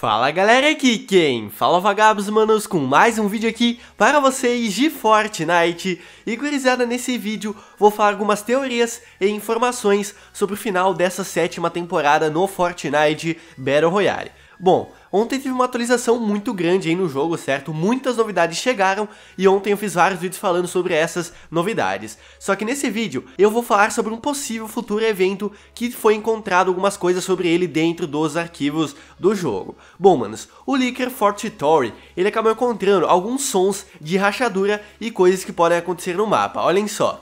Fala galera, aqui quem? Fala vagabos manos com mais um vídeo aqui para vocês de Fortnite E gurizada, nesse vídeo vou falar algumas teorias e informações sobre o final dessa sétima temporada no Fortnite Battle Royale Bom, ontem tive uma atualização muito grande aí no jogo, certo? Muitas novidades chegaram e ontem eu fiz vários vídeos falando sobre essas novidades. Só que nesse vídeo eu vou falar sobre um possível futuro evento que foi encontrado algumas coisas sobre ele dentro dos arquivos do jogo. Bom, manos, o Leaker Fortitory, ele acabou encontrando alguns sons de rachadura e coisas que podem acontecer no mapa, olhem só.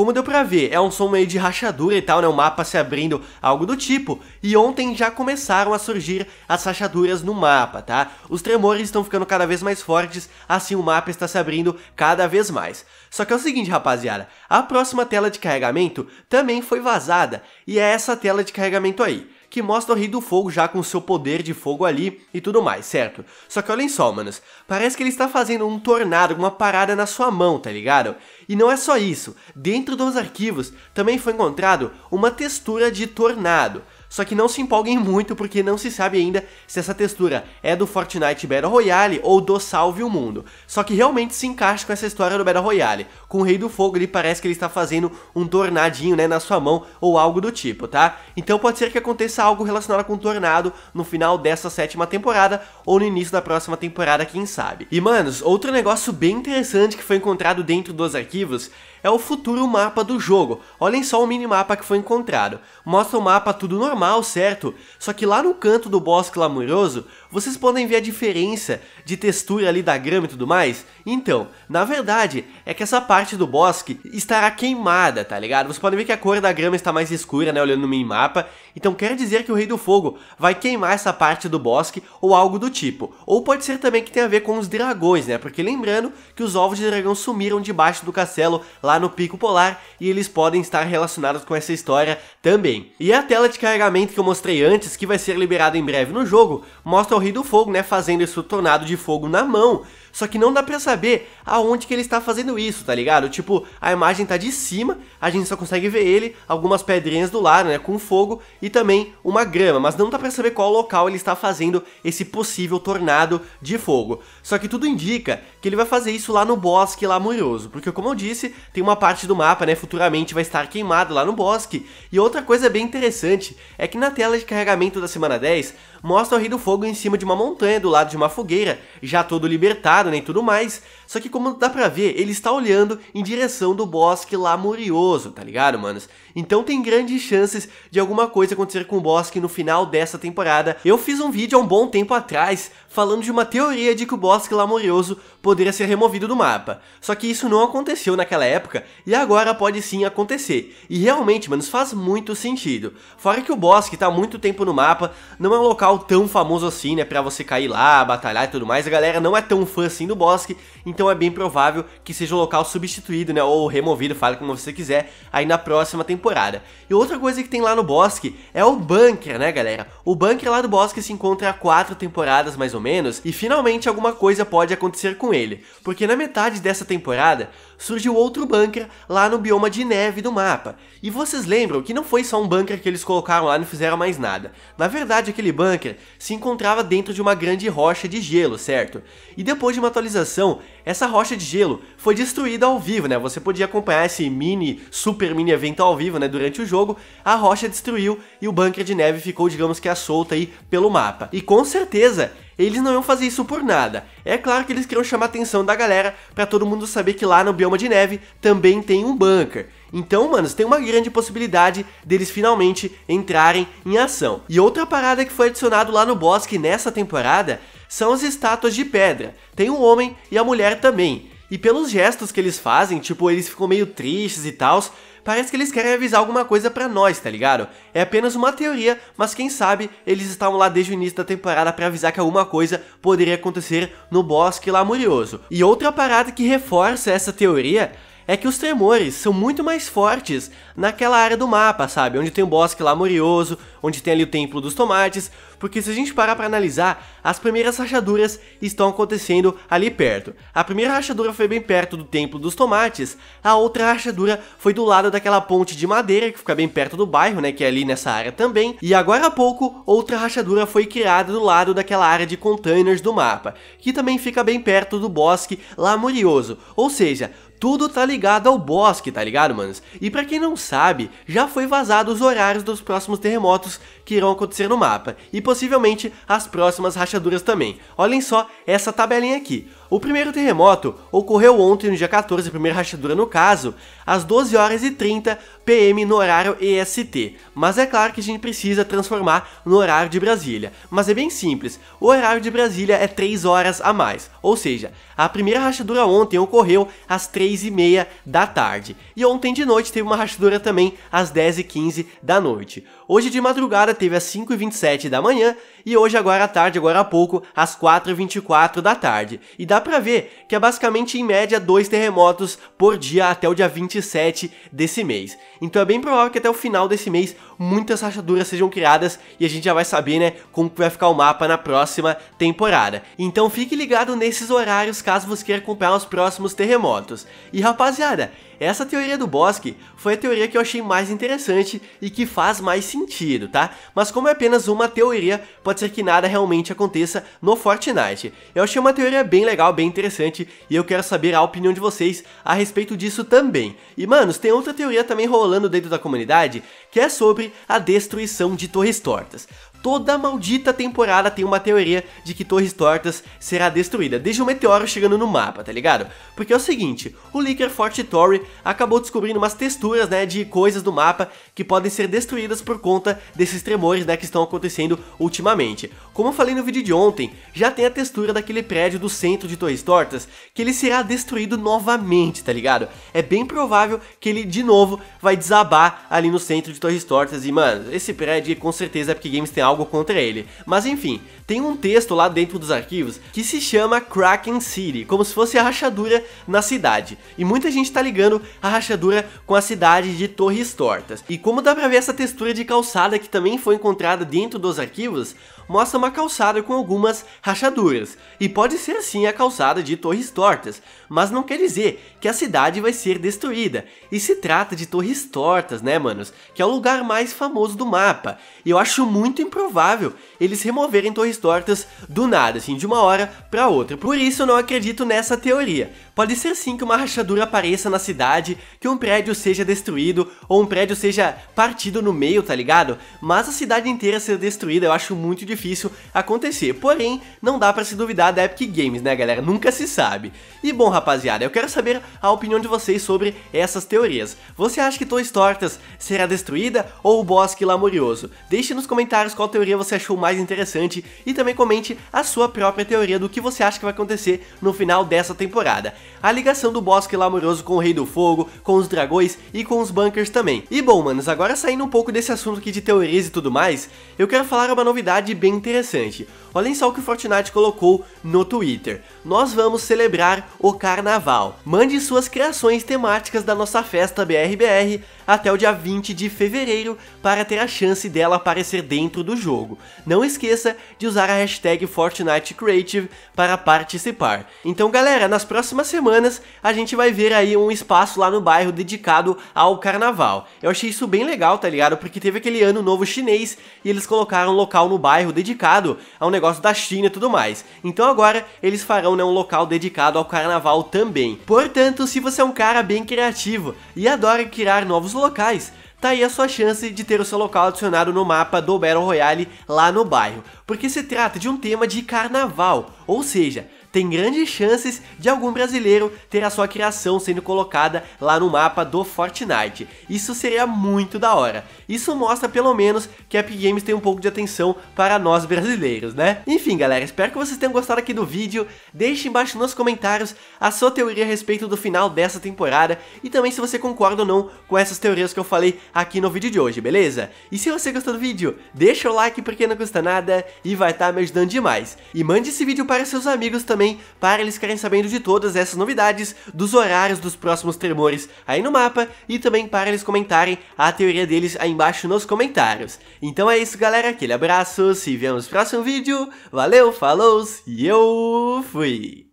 Como deu pra ver, é um som meio de rachadura e tal, né? O mapa se abrindo, algo do tipo. E ontem já começaram a surgir as rachaduras no mapa, tá? Os tremores estão ficando cada vez mais fortes, assim o mapa está se abrindo cada vez mais. Só que é o seguinte, rapaziada, a próxima tela de carregamento também foi vazada, e é essa tela de carregamento aí que mostra o Rei do Fogo já com seu poder de fogo ali e tudo mais, certo? Só que olhem só, manos, parece que ele está fazendo um tornado, uma parada na sua mão, tá ligado? E não é só isso, dentro dos arquivos também foi encontrado uma textura de tornado, só que não se empolguem muito porque não se sabe ainda se essa textura é do Fortnite Battle Royale ou do Salve o Mundo. Só que realmente se encaixa com essa história do Battle Royale. Com o Rei do Fogo ele parece que ele está fazendo um tornadinho né, na sua mão ou algo do tipo, tá? Então pode ser que aconteça algo relacionado com o tornado no final dessa sétima temporada ou no início da próxima temporada, quem sabe. E manos, outro negócio bem interessante que foi encontrado dentro dos arquivos é o futuro mapa do jogo. Olhem só o minimapa que foi encontrado. Mostra o mapa tudo normal normal, certo? Só que lá no canto do bosque lamurioso, vocês podem ver a diferença de textura ali da grama e tudo mais? Então, na verdade, é que essa parte do bosque estará queimada, tá ligado? Vocês podem ver que a cor da grama está mais escura, né, olhando no mapa. Então quer dizer que o Rei do Fogo vai queimar essa parte do bosque ou algo do tipo. Ou pode ser também que tenha a ver com os dragões, né? Porque lembrando que os ovos de dragão sumiram debaixo do castelo lá no Pico Polar e eles podem estar relacionados com essa história também. E a tela de carregamento que eu mostrei antes, que vai ser liberada em breve no jogo, mostra o do fogo, né? Fazendo esse tornado de fogo na mão. Só que não dá pra saber aonde que ele está fazendo isso, tá ligado? Tipo, a imagem tá de cima, a gente só consegue ver ele, algumas pedrinhas do lado, né, com fogo e também uma grama, mas não dá pra saber qual local ele está fazendo esse possível tornado de fogo. Só que tudo indica que ele vai fazer isso lá no bosque lá murioso, porque como eu disse, tem uma parte do mapa, né, futuramente vai estar queimado lá no bosque. E outra coisa bem interessante é que na tela de carregamento da semana 10 mostra o Rei do Fogo em cima de uma montanha do lado de uma fogueira, já todo libertado nem né, e tudo mais. Só que como dá pra ver, ele está olhando em direção do bosque lá murioso, tá ligado, manos? Então tem grandes chances de alguma coisa acontecer com o Bosque no final dessa temporada. Eu fiz um vídeo há um bom tempo atrás falando de uma teoria de que o Bosque Lamorioso poderia ser removido do mapa. Só que isso não aconteceu naquela época e agora pode sim acontecer. E realmente, mano, faz muito sentido. Fora que o Bosque tá há muito tempo no mapa, não é um local tão famoso assim, né, pra você cair lá, batalhar e tudo mais. A galera não é tão fã assim do Bosque, então é bem provável que seja um local substituído, né, ou removido, fale como você quiser, aí na próxima temporada temporada. E outra coisa que tem lá no bosque é o bunker, né, galera? O bunker lá do bosque se encontra há quatro temporadas mais ou menos, e finalmente alguma coisa pode acontecer com ele, porque na metade dessa temporada surgiu outro bunker lá no bioma de neve do mapa. E vocês lembram que não foi só um bunker que eles colocaram lá e não fizeram mais nada. Na verdade, aquele bunker se encontrava dentro de uma grande rocha de gelo, certo? E depois de uma atualização, essa rocha de gelo foi destruída ao vivo, né? Você podia acompanhar esse mini, super mini evento ao vivo, né? Durante o jogo, a rocha destruiu e o bunker de neve ficou, digamos que, à solta aí pelo mapa. E com certeza, eles não iam fazer isso por nada. É claro que eles queriam chamar a atenção da galera para todo mundo saber que lá no bioma de neve também tem um bunker. Então, manos, tem uma grande possibilidade deles finalmente entrarem em ação. E outra parada que foi adicionado lá no bosque nessa temporada são as estátuas de pedra. Tem um homem e a mulher também. E pelos gestos que eles fazem, tipo, eles ficam meio tristes e tal, parece que eles querem avisar alguma coisa para nós, tá ligado? É apenas uma teoria, mas quem sabe eles estavam lá desde o início da temporada para avisar que alguma coisa poderia acontecer no bosque lá Murioso. E outra parada que reforça essa teoria é que os tremores são muito mais fortes naquela área do mapa, sabe? Onde tem o bosque lá laborioso, onde tem ali o templo dos tomates, porque se a gente parar para analisar, as primeiras rachaduras estão acontecendo ali perto. A primeira rachadura foi bem perto do templo dos tomates, a outra rachadura foi do lado daquela ponte de madeira que fica bem perto do bairro, né, que é ali nessa área também, e agora há pouco outra rachadura foi criada do lado daquela área de containers do mapa, que também fica bem perto do bosque laborioso. Ou seja, tudo tá ligado ao bosque, tá ligado, manos? E para quem não sabe, já foi vazado os horários dos próximos terremotos que irão acontecer no mapa, e possivelmente as próximas rachaduras também. Olhem só essa tabelinha aqui. O primeiro terremoto ocorreu ontem, no dia 14, a primeira rachadura no caso, às 12 horas e 30 pm no horário EST, mas é claro que a gente precisa transformar no horário de Brasília. Mas é bem simples, o horário de Brasília é 3 horas a mais, ou seja, a primeira rachadura ontem ocorreu às 3 e meia da tarde, e ontem de noite teve uma rachadura também às 10 e 15 da noite. Hoje de madrugada teve às 5 e 27 da manhã, e hoje agora à tarde, agora há pouco, às 4 e 24 da tarde, e dá dá pra ver que é basicamente em média dois terremotos por dia até o dia 27 desse mês. Então é bem provável que até o final desse mês muitas rachaduras sejam criadas e a gente já vai saber, né, como vai ficar o mapa na próxima temporada. Então fique ligado nesses horários caso você queira acompanhar os próximos terremotos. E rapaziada, essa teoria do bosque foi a teoria que eu achei mais interessante e que faz mais sentido, tá? Mas como é apenas uma teoria, pode ser que nada realmente aconteça no Fortnite. Eu achei uma teoria bem legal, bem interessante, e eu quero saber a opinião de vocês a respeito disso também. E manos, tem outra teoria também rolando dentro da comunidade, que é sobre a destruição de torres tortas. Toda maldita temporada tem uma teoria de que Torres Tortas será destruída, desde o um meteoro chegando no mapa, tá ligado? Porque é o seguinte, o leaker Forte Tory acabou descobrindo umas texturas, né, de coisas do mapa que podem ser destruídas por conta desses tremores, né, que estão acontecendo ultimamente. Como eu falei no vídeo de ontem, já tem a textura daquele prédio do centro de Torres Tortas, que ele será destruído novamente, tá ligado? É bem provável que ele, de novo, vai desabar ali no centro de Torres Tortas e, mano, esse prédio com certeza é porque Games tem algo contra ele. Mas enfim, tem um texto lá dentro dos arquivos que se chama Kraken City, como se fosse a rachadura na cidade. E muita gente tá ligando a rachadura com a cidade de Torres Tortas. E como dá pra ver essa textura de calçada que também foi encontrada dentro dos arquivos, mostra uma calçada com algumas rachaduras, e pode ser sim a calçada de torres tortas, mas não quer dizer que a cidade vai ser destruída, e se trata de torres tortas, né manos, que é o lugar mais famoso do mapa, e eu acho muito improvável eles removerem torres tortas do nada, assim, de uma hora para outra, por isso eu não acredito nessa teoria, pode ser sim que uma rachadura apareça na cidade, que um prédio seja destruído, ou um prédio seja partido no meio, tá ligado? Mas a cidade inteira ser destruída eu acho muito difícil difícil acontecer. Porém, não dá para se duvidar da Epic Games, né, galera? Nunca se sabe. E bom, rapaziada, eu quero saber a opinião de vocês sobre essas teorias. Você acha que Toys Tortas será destruída ou o Bosque Lamorioso? Deixe nos comentários qual teoria você achou mais interessante e também comente a sua própria teoria do que você acha que vai acontecer no final dessa temporada. A ligação do Bosque Lamorioso com o Rei do Fogo, com os dragões e com os bunkers também. E bom, manos, agora saindo um pouco desse assunto aqui de teorias e tudo mais, eu quero falar uma novidade bem bem interessante. Olhem só o que o Fortnite colocou no Twitter. Nós vamos celebrar o carnaval. Mande suas criações temáticas da nossa festa BRBR até o dia 20 de fevereiro para ter a chance dela aparecer dentro do jogo. Não esqueça de usar a hashtag FortniteCreative para participar. Então galera, nas próximas semanas a gente vai ver aí um espaço lá no bairro dedicado ao carnaval. Eu achei isso bem legal, tá ligado? Porque teve aquele ano novo chinês e eles colocaram um local no bairro dedicado a um negócio negócio da China e tudo mais. Então agora eles farão né, um local dedicado ao carnaval também. Portanto, se você é um cara bem criativo e adora criar novos locais, tá aí a sua chance de ter o seu local adicionado no mapa do Battle Royale lá no bairro, porque se trata de um tema de carnaval, ou seja, tem grandes chances de algum brasileiro ter a sua criação sendo colocada lá no mapa do Fortnite. Isso seria muito da hora. Isso mostra pelo menos que a Epic Games tem um pouco de atenção para nós brasileiros, né? Enfim, galera, espero que vocês tenham gostado aqui do vídeo. Deixe embaixo nos comentários a sua teoria a respeito do final dessa temporada e também se você concorda ou não com essas teorias que eu falei aqui no vídeo de hoje, beleza? E se você gostou do vídeo, deixa o like porque não custa nada e vai estar tá me ajudando demais. E mande esse vídeo para seus amigos também também para eles ficarem sabendo de todas essas novidades, dos horários dos próximos tremores aí no mapa e também para eles comentarem a teoria deles aí embaixo nos comentários. Então é isso galera, aquele abraço, se vemos no próximo vídeo, valeu, falou e eu fui!